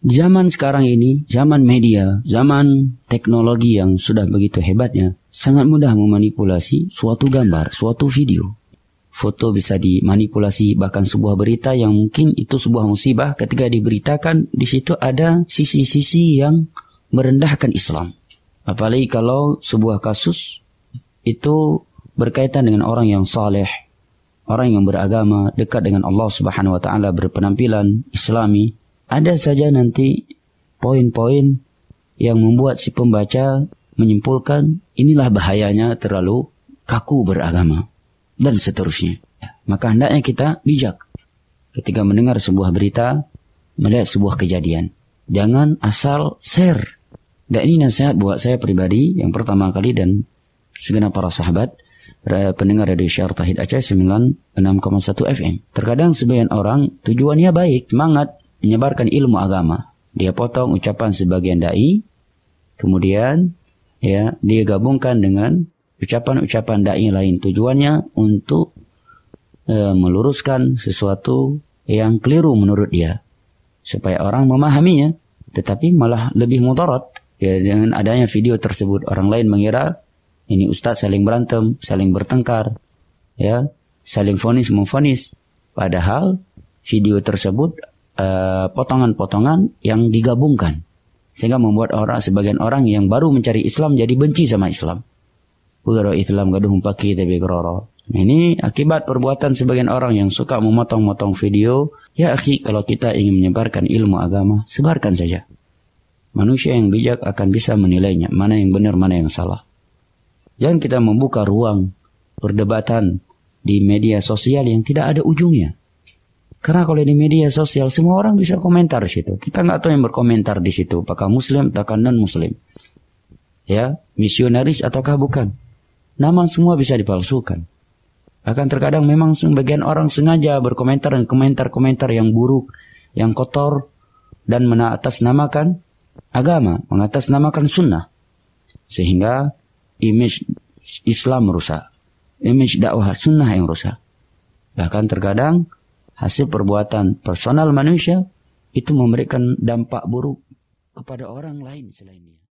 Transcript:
Zaman sekarang ini, zaman media, zaman teknologi yang sudah begitu hebatnya, sangat mudah memanipulasi suatu gambar, suatu video. Foto bisa dimanipulasi bahkan sebuah berita yang mungkin itu sebuah musibah ketika diberitakan di situ ada sisi-sisi yang merendahkan Islam. Apalagi kalau sebuah kasus itu berkaitan dengan orang yang saleh, orang yang beragama, dekat dengan Allah Subhanahu wa taala, berpenampilan islami, ada saja nanti poin-poin yang membuat si pembaca menyimpulkan inilah bahayanya terlalu kaku beragama dan seterusnya. Ya, maka hendaknya kita bijak ketika mendengar sebuah berita, melihat sebuah kejadian. Jangan asal share. Dan ini nasihat buat saya pribadi yang pertama kali dan segenap para sahabat pendengar dari Syar Tahid Aceh 96,1 FM. Terkadang sebagian orang tujuannya baik, semangat menyebarkan ilmu agama. Dia potong ucapan sebagian dai, kemudian ya dia gabungkan dengan ucapan-ucapan dai lain. Tujuannya untuk e, meluruskan sesuatu yang keliru menurut dia supaya orang memahaminya, tetapi malah lebih mudarat ya dengan adanya video tersebut orang lain mengira ini ustadz saling berantem, saling bertengkar, ya, saling fonis memfonis. Padahal video tersebut eh, potongan-potongan uh, yang digabungkan sehingga membuat orang sebagian orang yang baru mencari Islam jadi benci sama Islam. Ugaro Islam gaduh umpaki tapi keroro. Ini akibat perbuatan sebagian orang yang suka memotong-motong video. Ya akhi, kalau kita ingin menyebarkan ilmu agama, sebarkan saja. Manusia yang bijak akan bisa menilainya, mana yang benar, mana yang salah. Jangan kita membuka ruang perdebatan di media sosial yang tidak ada ujungnya. Karena kalau di media sosial semua orang bisa komentar di situ. Kita nggak tahu yang berkomentar di situ, apakah muslim atau non muslim. Ya, misionaris ataukah bukan. Nama semua bisa dipalsukan. Akan terkadang memang sebagian orang sengaja berkomentar dan komentar-komentar yang buruk, yang kotor, dan namakan agama, mengatasnamakan sunnah. Sehingga image Islam rusak, image dakwah sunnah yang rusak. Bahkan terkadang hasil perbuatan personal manusia itu memberikan dampak buruk kepada orang lain selain dia.